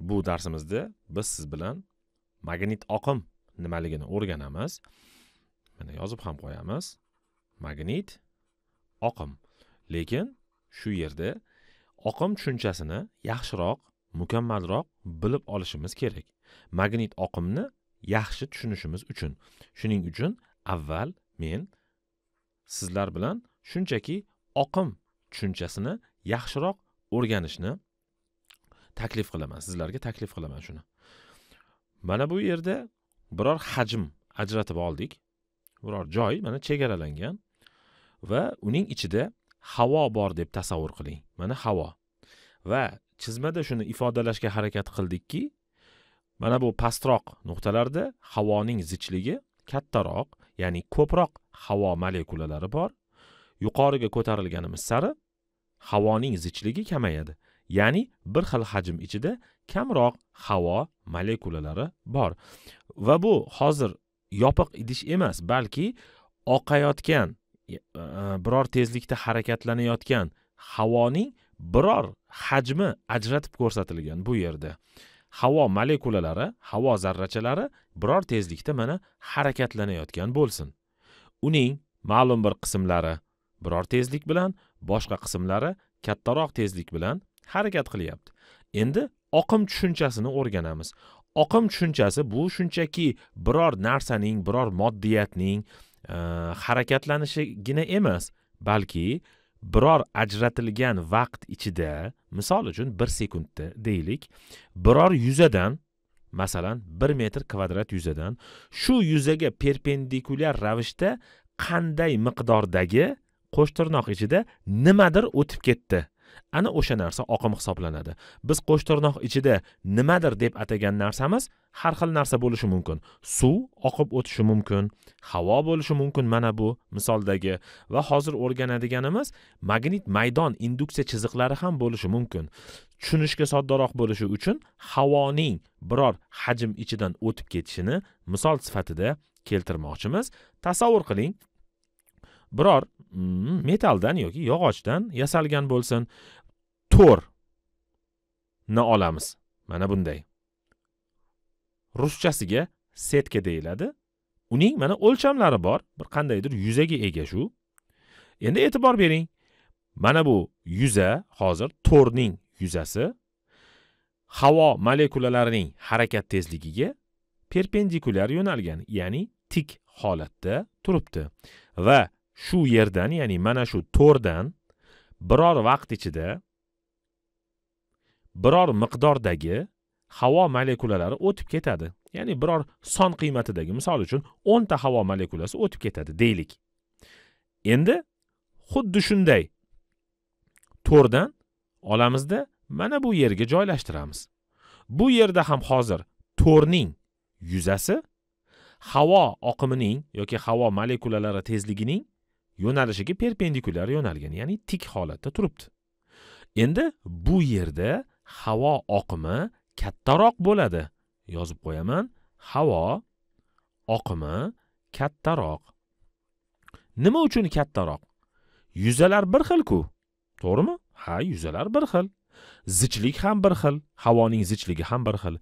bu darsimizda biz siz bilan magnit oqim nimaligini o'rganamiz mana yozib ham qo'yamiz magnit oqim lekin shu yerda oqim tushunchasini yaxshiroq mukammalroq bilib olishimiz kerak magnit oqimni yaxshi tushunishimiz uchun shuning uchun avval men sizlar bilan shunchaki oqim tushunchasini yaxshiroq o'rganishni taklif qilaman sizlarga taklif qilaman shuni mana bu yerda biror hajm ajratib oldik biror joy mana chegaralangan va uning ichida havo bor deb tasavvur qiling mana havo va chizmada shuni ifodalashga harakat qildikki mana bu pastroq nuqtalarda havoning zichligi kattaroq ya'ni ko'proq havo molekulalari bor yuqoriga ko'tarilganimiz sari havoning zichligi kamayadi ya'ni bir xil hajm ichida kamroq havo molekulalari bor va bu hozir yopiq idish emas balki oqayotgan e, e, biror tezlikda harakatlanayotgan havoning biror hajmi ajratib ko'rsatilgan bu yerda havo molekulalari havo zarrachalari biror tezlikda mana harakatlanayotgan bo'lsin uning ma'lum bir qismlari biror tezlik bilan boshqa qismlari kattaroq tezlik bilan harakat qilyapti endi oqim tushunchasini o'rganamiz oqim tushunchasi bu shunchaki biror narsaning biror moddiyatning e, harakatlanishigina emas balki biror ajratilgan vaqt ichida misol uchun bir sekundda deylik biror yuzadan masalan bir metr kvadrat yuzadan shu yuzaga perpendikulyar ravishda qanday miqdordagi qo'shtirnoq ichida nimadir o'tib ketdi ana o'sha narsa oqim hisoblanadi biz qo'sh tirnoq ichida nimadir deb atagan narsamiz har xil narsa bo'lishi mumkin suv oqib o'tishi mumkin havo bo'lishi mumkin mana bu misoldagi va hozir o'rganadiganimiz magnit maydon induksiya chiziqlari ham bo'lishi mumkin tushunishga soddaroq bo'lishi uchun havoning biror hajm ichidan o'tib ketishini misol sifatida keltirmoqchimiz tasavvur qiling biror Mm-hmm. metaldan yoki yog'ochdan yasalgan bo'lsin to'rni olamiz mana bunday ruschasiga setka deyiladi uning mana o'lchamlari bor bir qandaydir yuzaga ega shu endi e'tibor bering mana bu yuza hozir to'rning yuzasi havo molekulalarining harakat tezligiga perpendikulyar yo'nalgan ya'ni tik holatda turibdi va shu yerdan ya'ni mana shu to'rdan biror vaqt ichida biror miqdordagi havo molekulalari o'tib ketadi ya'ni biror son qiymatidagi misol uchun o'nta havo molekulasi o'tib ketadi deylik endi xuddi shunday to'rdan olamizda mana bu yerga joylashtiramiz bu yerda ham hozir to'rning yuzasi havo oqimining yoki havo molekulalari tezligining yo'nalishiga perpendikulyar yo'nalgan ya'ni tik holatda turibdi endi bu yerda havo oqimi kattaroq bo'ladi yozib qo'yaman havo oqimi kattaroq nima uchun kattaroq yuzalar bir xilku to'g'rimi ha yuzalar bir xil zichlik ham bir xil havoning zichligi ham bir xil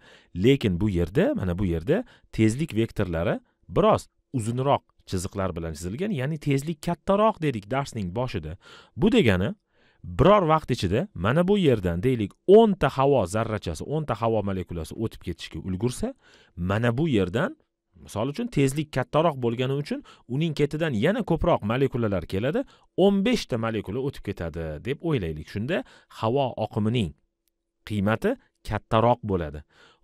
lekin bu yerda mana bu yerda tezlik vektorlari biroz uzunroq chiziqlar bilan chizilgan ya'ni tezlik kattaroq dedik darsning boshida bu degani biror vaqt ichida mana bu yerdan deylik o'nta havo zarrachasi o'nta havo molekulasi o'tib ketishga ulgursa mana bu yerdan misol uchun tezlik kattaroq bo'lgani uchun uning ketidan yana ko'proq molekulalar keladi o'n beshta molekula o'tib ketadi deb o'ylaylik shunda havo oqimining qiymati kattaroq bo'ladi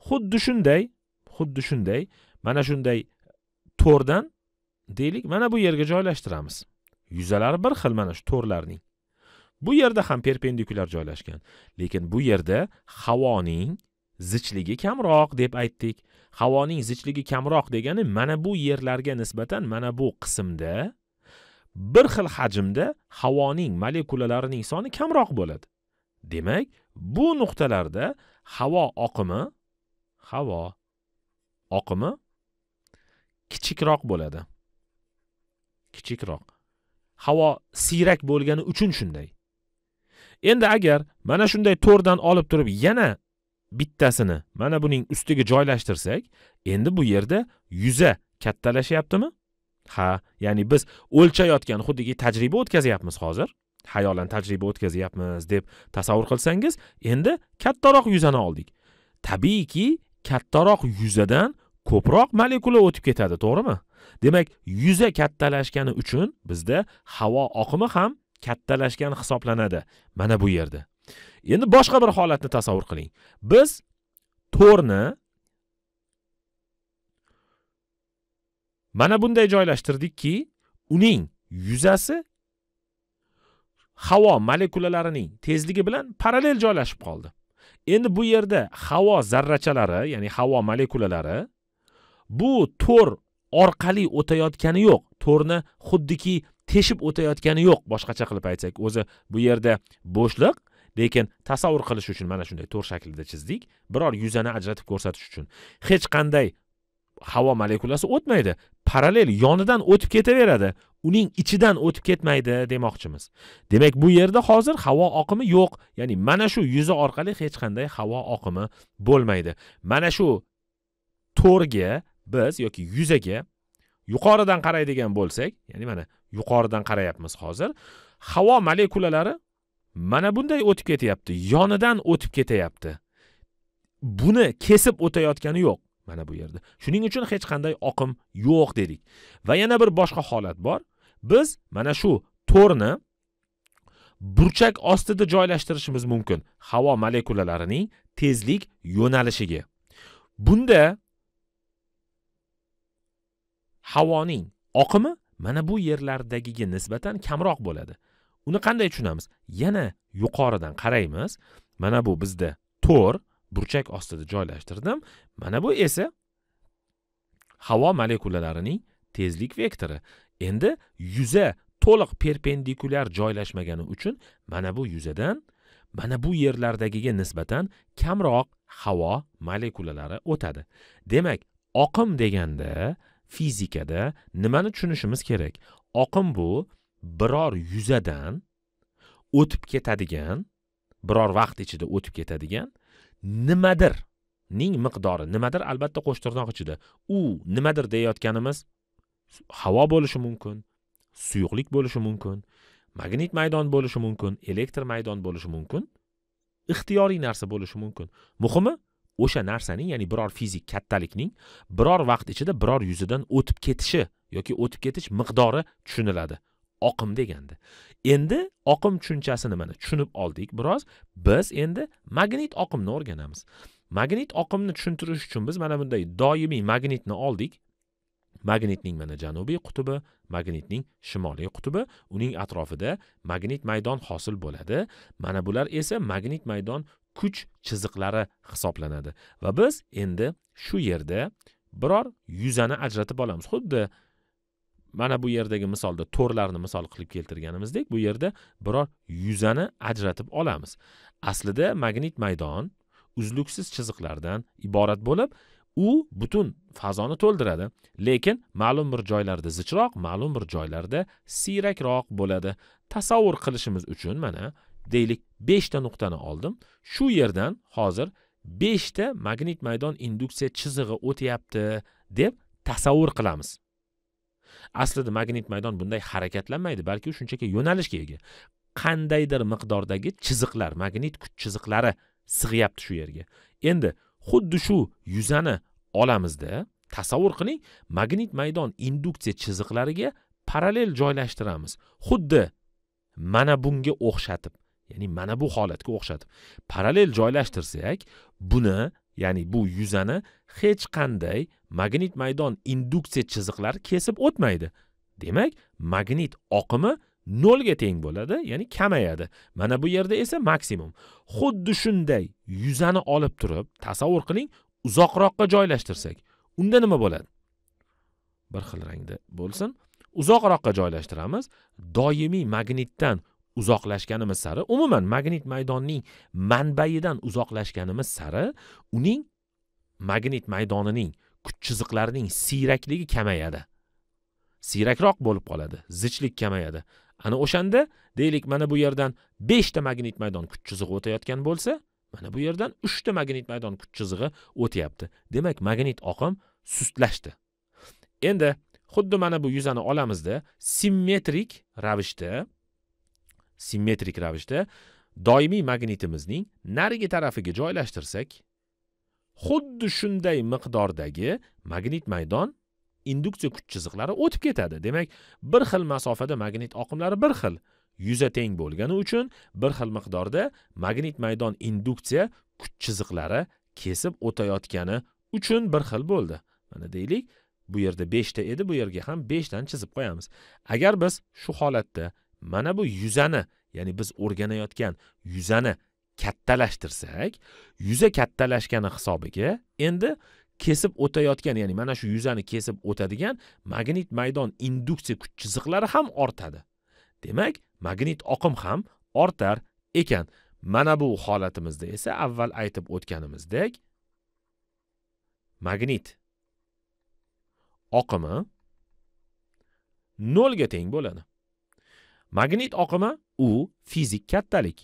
xuddi shunday xuddi shunday mana shunday to'rdan deylik mana bu yerga joylashtiramiz yuzalari bir xil mana shu to'rlarning bu yerda ham perpendikulyar joylashgan lekin bu yerda havoning zichligi kamroq deb aytdik havoning zichligi kamroq degani mana bu yerlarga nisbatan mana bu qismda bir xil hajmda havoning molekulalarining soni kamroq bo'ladi demak bu nuqtalarda havo oqimi havo oqimi kichikroq bo'ladi kichikroq havo siyrak bo'lgani uchun shunday endi agar mana shunday to'rdan olib turib yana bittasini mana buning ustiga joylashtirsak endi bu yerda yuza kattalashyaptimi ha ya'ni biz o'lchayotgan xuddiki tajriba o'tkazyapmiz hozir hayolan tajriba o'tkazyapmiz deb tasavvur qilsangiz endi kattaroq yuzani oldik tabiiyki kattaroq yuzadan ko'proq molekula o'tib ketadi to'g'rimi demak yuza kattalashgani uchun bizda havo oqimi ham kattalashgan hisoblanadi mana bu yerda endi boshqa bir holatni tasavvur qiling biz to'rni mana bunday joylashtirdikki uning yuzasi havo molekulalarining tezligi bilan parallel joylashib qoldi endi bu yerda havo zarrachalari ya'ni havo molekulalari bu to'r orqali o'tayotgani yo'q to'rni xuddiki teshib o'tayotgani yo'q boshqacha qilib aytsak o'zi bu yerda bo'shliq lekin tasavvur qilish uchun mana shunday to'r shaklida chizdik biror yuzani ajratib ko'rsatish uchun hech qanday havo molekulasi o'tmaydi parallel yonidan o'tib ketaveradi uning ichidan o'tib ketmaydi demoqchimiz demak bu yerda hozir havo oqimi yo'q ya'ni mana shu yuzi orqali hech qanday havo oqimi bo'lmaydi mana shu to'rga biz yoki yuzaga yuqoridan qaraydigan bo'lsak ya'ni mana yuqoridan qarayapmiz hozir havo molekulalari mana bunday o'tib ketyapti yonidan o'tib ketyapti buni kesib o'tayotgani yo'q mana bu yerda shuning uchun hech qanday oqim yo'q dedik va yana bir boshqa holat bor biz mana shu to'rni burchak ostida joylashtirishimiz mumkin havo molekulalarining tezlik yo'nalishiga bunda havoning oqimi mana bu yerlardagiga nisbatan kamroq bo'ladi uni qanday tushunamiz yana yuqoridan qaraymiz mana bu bizda to'r burchak ostida joylashtirdim mana bu esa havo molekulalarining tezlik vektori endi yuza to'liq perpendikulyar joylashmagani uchun mana bu yuzadan mana bu yerlardagiga nisbatan kamroq havo molekulalari o'tadi demak oqim deganda fizikada nimani tushunishimiz kerak oqim bu biror yuzadan o'tib ketadigan biror vaqt ichida o'tib ketadigan nimadir ning miqdori nimadir albatta qo'shtirnoq ichida u nimadir deyayotganimiz havo bo'lishi mumkin suyuqlik bo'lishi mumkin magnit maydon bo'lishi mumkin elektr maydon bo'lishi mumkin ixtiyoriy narsa bo'lishi mumkin muhimi o'sha narsaning ya'ni biror fizik kattalikning biror vaqt ichida biror yuzidan o'tib ketishi yoki o'tib ketish miqdori tushuniladi oqim deganda endi oqim tushunchasini mana tushunib oldik biroz biz endi magnit oqimni o'rganamiz magnit oqimni tushuntirish uchun biz mana bunday doimiy magnitni oldik magnitning mana janubiy qutbi magnitning shimoliy qutbi uning atrofida magnit maydon hosil bo'ladi mana bular esa magnit maydon kuch chiziqlari hisoblanadi va biz endi shu yerda biror yuzani ajratib olamiz xuddi mana bu yerdagi misolda to'rlarni misol qilib keltirganimizdek bu yerda biror yuzani ajratib olamiz aslida magnit maydon uzluksiz chiziqlardan iborat bo'lib u butun fazoni to'ldiradi lekin ma'lum bir joylarda zichroq ma'lum bir joylarda siyrakroq bo'ladi tasavvur qilishimiz uchun mana deylik beshta nuqtani oldim shu yerdan hozir beshta magnit maydon induksiya chizig'i o'tyapti deb tasavvur qilamiz aslida magnit maydon bunday harakatlanmaydi balki u shunchaki yo'nalishga ega qandaydir miqdordagi chiziqlar magnit kuch chiziqlari sig'yapti shu yerga endi xuddi shu yuzani olamizda tasavvur qiling magnit maydon induksiya chiziqlariga parallel joylashtiramiz xuddi mana bunga o'xshatib ya'ni mana bu holatga o'xshatib parallel joylashtirsak buni ya'ni bu yuzani hech qanday magnit maydon induksiya chiziqlari kesib o'tmaydi demak magnit oqimi nolga teng bo'ladi ya'ni kamayadi mana bu yerda esa maksimum xuddi shunday yuzani olib turib tasavvur qiling uzoqroqqa joylashtirsak unda nima bo'ladi bir xil rangda bo'lsin uzoqroqqa joylashtiramiz doimiy magnitdan uzoqlashganimiz sari umuman magnit maydonning manbaidan uzoqlashganimiz sari uning magnit maydonining kuch chiziqlarining siyrakligi kamayadi siyrakroq bo'lib qoladi zichlik kamayadi ana o'shanda deylik mana bu yerdan beshta magnit maydon kuch chizig'i o'tayotgan bo'lsa mana bu yerdan uchta magnit maydon kuch chizig'i o'tyapti demak magnit oqim sustlashdi endi xuddi mana bu yuzani olamizda simmetrik ravishda simmetrik ravishda doimiy magnitimizning narigi tarafiga joylashtirsak xuddi shunday miqdordagi magnit maydon induksiya kuch chiziqlari o'tib ketadi demak bir xil masofada magnit oqimlari bir xil yuza teng bo'lgani uchun bir xil miqdorda magnit maydon induksiya kuch chiziqlari kesib o'tayotgani uchun bir xil bo'ldi mana deylik bu yerda beshta edi bu yerga ham beshdan chizib qo'yamiz agar biz shu holatda mana bu yuzani ya'ni biz o'rganayotgan yuzani kattalashtirsak yuza kattalashgani hisobiga endi kesib o'tayotgan ya'ni mana shu yuzani kesib o'tadigan magnit maydon induksiya kuch chiziqlari ham ortadi demak magnit oqim ham ortar ekan mana bu holatimizda esa avval aytib o'tganimizdek magnit oqimi nolga teng bo'ladi magnit oqimi u fizik kattalik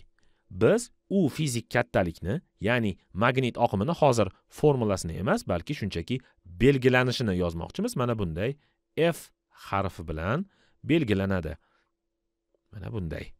biz u fizik kattalikni ya'ni magnit oqimini hozir formulasini emas balki shunchaki belgilanishini yozmoqchimiz mana bunday f harfi bilan belgilanadi mana bunday